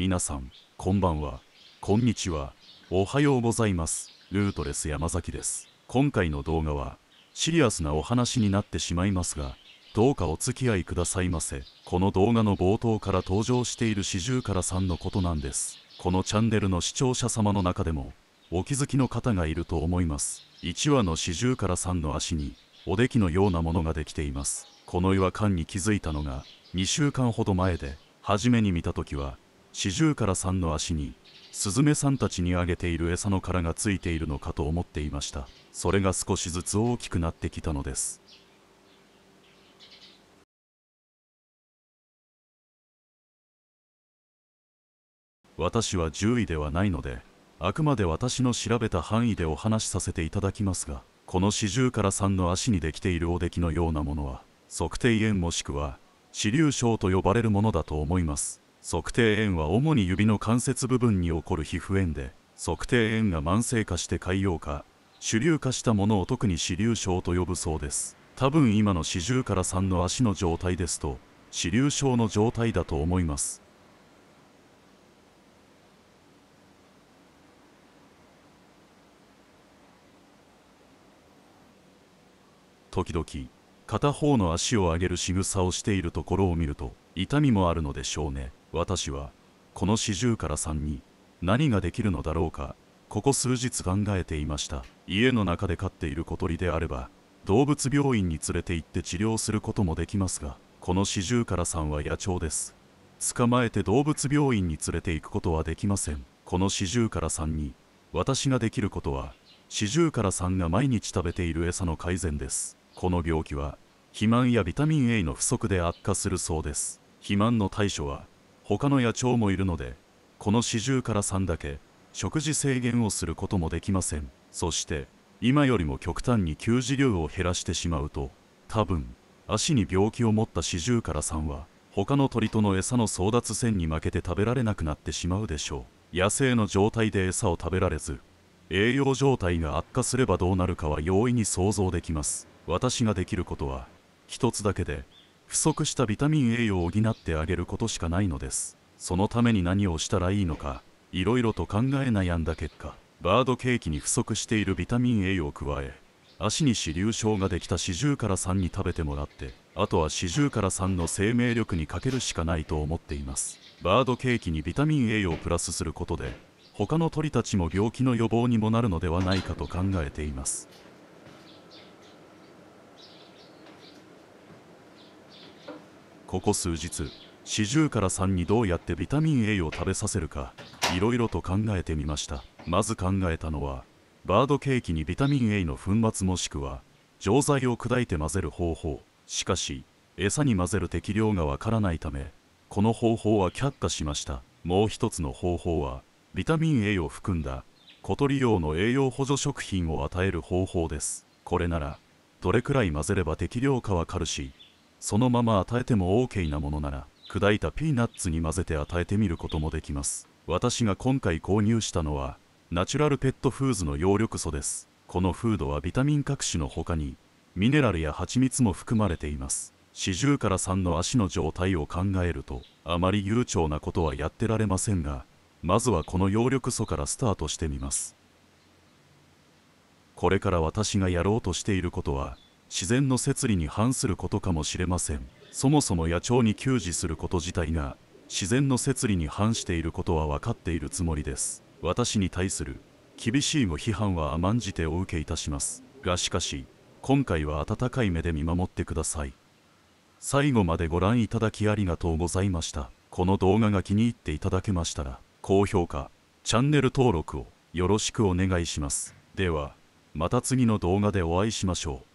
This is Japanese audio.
皆さん、こんばんは。こんにちは。おはようございます。ルートレス山崎です。今回の動画は、シリアスなお話になってしまいますが、どうかお付き合いくださいませ。この動画の冒頭から登場している四十からさんのことなんです。このチャンネルの視聴者様の中でも、お気づきの方がいると思います。1話の四十からさんの足に、おできのようなものができています。この違和感に気づいたのが、2週間ほど前で、初めに見た時は、四十からさんの足にスズメさんたちにあげている餌の殻がついているのかと思っていましたそれが少しずつ大きくなってきたのです私は獣医ではないのであくまで私の調べた範囲でお話しさせていただきますがこの四十からさんの足にできているおできのようなものは測定炎もしくは支流症と呼ばれるものだと思います測定炎は主に指の関節部分に起こる皮膚炎で測定炎が慢性化して潰瘍化主流化したものを特に支流症と呼ぶそうです多分今の四十から3の足の状態ですと支流症の状態だと思います時々片方の足を上げる仕草をしているところを見ると痛みもあるのでしょうね私はこの四十からんに何ができるのだろうかここ数日考えていました家の中で飼っている小鳥であれば動物病院に連れて行って治療することもできますがこの四十からんは野鳥です捕まえて動物病院に連れて行くことはできませんこの四十からんに私ができることは四十からんが毎日食べている餌の改善ですこの病気は肥満やビタミン A の不足で悪化するそうです肥満の対処は他の野鳥もいるのでこの四十から3だけ食事制限をすることもできませんそして今よりも極端に給餌量を減らしてしまうと多分足に病気を持った四十から3は他の鳥との餌の争奪戦に負けて食べられなくなってしまうでしょう野生の状態で餌を食べられず栄養状態が悪化すればどうなるかは容易に想像できます私ができることは一つだけで不足したビタミン A を補ってあげることしかないのですそのために何をしたらいいのかいろいろと考え悩んだ結果バードケーキに不足しているビタミン A を加え足に支流症ができた四十からさんに食べてもらってあとは四十から3の生命力にかけるしかないと思っていますバードケーキにビタミン A をプラスすることで他の鳥たちも病気の予防にもなるのではないかと考えていますここ数日40から3にどうやってビタミン A を食べさせるかいろいろと考えてみましたまず考えたのはバードケーキにビタミン A の粉末もしくは錠剤を砕いて混ぜる方法しかし餌に混ぜる適量がわからないためこの方法は却下しましたもう一つの方法はビタミン A を含んだ小鳥用の栄養補助食品を与える方法ですこれならどれくらい混ぜれば適量かわかるしそのまま与えても OK なものなら砕いたピーナッツに混ぜて与えてみることもできます私が今回購入したのはナチュラルペットフーズの葉緑素ですこのフードはビタミン各種の他にミネラルや蜂蜜も含まれています四十から三の足の状態を考えるとあまり悠長なことはやってられませんがまずはこの葉緑素からスタートしてみますこれから私がやろうとしていることは自然の摂理に反することかもしれませんそもそも野鳥に給仕すること自体が自然の摂理に反していることは分かっているつもりです私に対する厳しいご批判は甘んじてお受けいたしますがしかし今回は温かい目で見守ってください最後までご覧いただきありがとうございましたこの動画が気に入っていただけましたら高評価チャンネル登録をよろしくお願いしますではまた次の動画でお会いしましょう